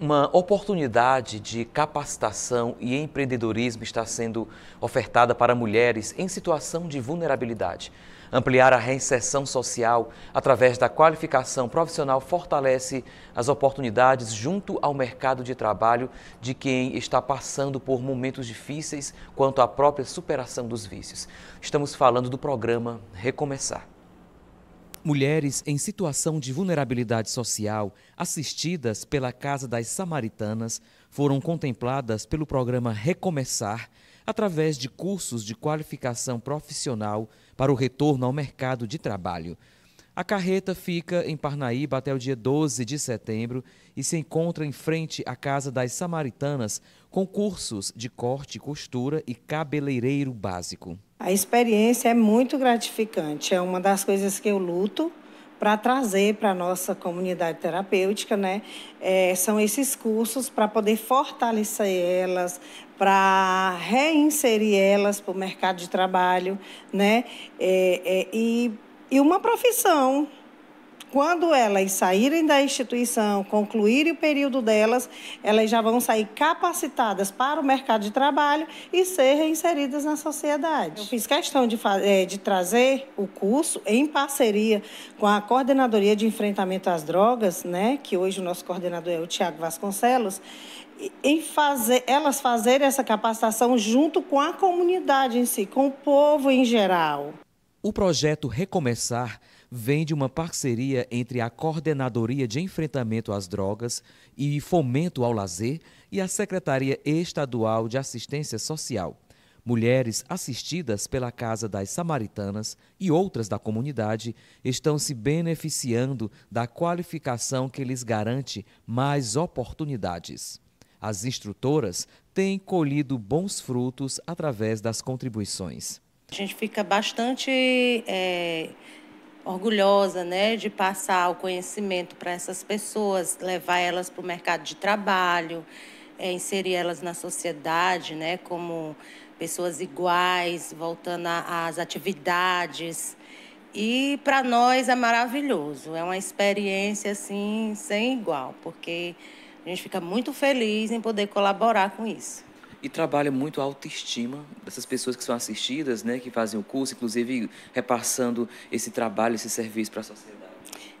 uma oportunidade de capacitação e empreendedorismo está sendo ofertada para mulheres em situação de vulnerabilidade. Ampliar a reinserção social através da qualificação profissional fortalece as oportunidades junto ao mercado de trabalho de quem está passando por momentos difíceis quanto à própria superação dos vícios. Estamos falando do programa Recomeçar. Mulheres em situação de vulnerabilidade social, assistidas pela Casa das Samaritanas, foram contempladas pelo programa Recomeçar, através de cursos de qualificação profissional para o retorno ao mercado de trabalho. A carreta fica em Parnaíba até o dia 12 de setembro e se encontra em frente à Casa das Samaritanas com cursos de corte, costura e cabeleireiro básico. A experiência é muito gratificante, é uma das coisas que eu luto para trazer para a nossa comunidade terapêutica, né? É, são esses cursos para poder fortalecer elas, para reinserir elas para o mercado de trabalho, né? É, é, e e uma profissão, quando elas saírem da instituição, concluírem o período delas, elas já vão sair capacitadas para o mercado de trabalho e ser reinseridas na sociedade. Eu fiz questão de, eh, de trazer o curso em parceria com a Coordenadoria de Enfrentamento às Drogas, né, que hoje o nosso coordenador é o Tiago Vasconcelos, em fazer elas fazerem essa capacitação junto com a comunidade em si, com o povo em geral. O projeto Recomeçar vem de uma parceria entre a Coordenadoria de Enfrentamento às Drogas e Fomento ao Lazer e a Secretaria Estadual de Assistência Social. Mulheres assistidas pela Casa das Samaritanas e outras da comunidade estão se beneficiando da qualificação que lhes garante mais oportunidades. As instrutoras têm colhido bons frutos através das contribuições. A gente fica bastante é, orgulhosa né, de passar o conhecimento para essas pessoas, levar elas para o mercado de trabalho, é, inserir elas na sociedade né, como pessoas iguais, voltando às atividades. E para nós é maravilhoso, é uma experiência assim sem igual, porque a gente fica muito feliz em poder colaborar com isso e trabalha muito a autoestima dessas pessoas que são assistidas, né, que fazem o curso, inclusive repassando esse trabalho, esse serviço para a sociedade.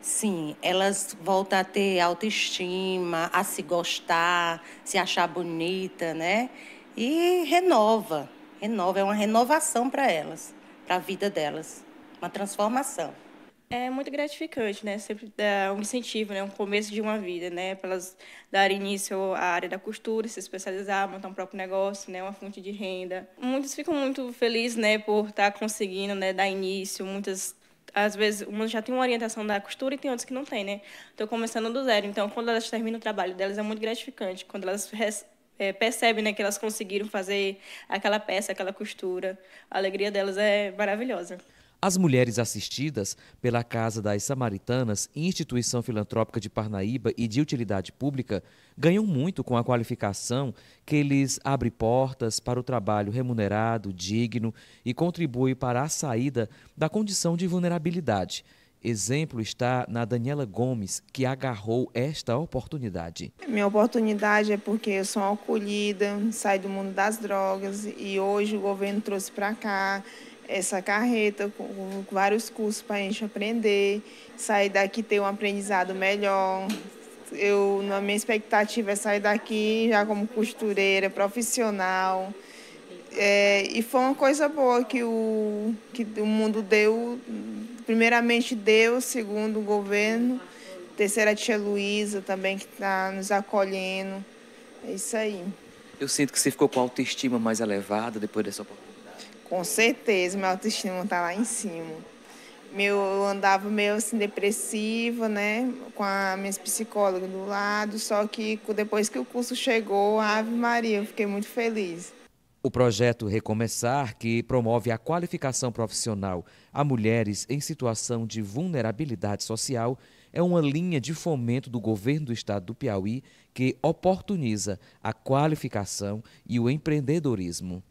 Sim, elas voltam a ter autoestima, a se gostar, se achar bonita, né? E renova, renova, é uma renovação para elas, para a vida delas, uma transformação. É muito gratificante, né? Sempre dá um incentivo, né? Um começo de uma vida, né? Para elas darem início à área da costura, se especializar, montar um próprio negócio, né? Uma fonte de renda. Muitos ficam muito felizes, né? Por estar tá conseguindo, né? Dar início. Muitas às vezes, umas já tem uma orientação da costura e tem outras que não tem, né? Estou começando do zero. Então, quando elas terminam o trabalho delas, é muito gratificante. Quando elas é, percebem né, que elas conseguiram fazer aquela peça, aquela costura, a alegria delas é maravilhosa. As mulheres assistidas pela Casa das Samaritanas, instituição filantrópica de Parnaíba e de utilidade pública, ganham muito com a qualificação que lhes abre portas para o trabalho remunerado, digno e contribui para a saída da condição de vulnerabilidade. Exemplo está na Daniela Gomes, que agarrou esta oportunidade. Minha oportunidade é porque eu sou acolhida, saí do mundo das drogas e hoje o governo trouxe para cá essa carreta com vários cursos para a gente aprender, sair daqui ter um aprendizado melhor. Eu, na minha expectativa é sair daqui já como costureira, profissional. É, e foi uma coisa boa que o, que o mundo deu, primeiramente Deus, segundo o governo, terceira a tia Luísa também que está nos acolhendo. É isso aí. Eu sinto que você ficou com a autoestima mais elevada depois dessa oportunidade. Com certeza, minha autoestima tá lá em cima. Meu, eu andava meio assim depressiva, né? Com a minha psicóloga do lado, só que depois que o curso chegou, a Ave Maria, eu fiquei muito feliz. O projeto Recomeçar, que promove a qualificação profissional a mulheres em situação de vulnerabilidade social, é uma linha de fomento do governo do estado do Piauí que oportuniza a qualificação e o empreendedorismo.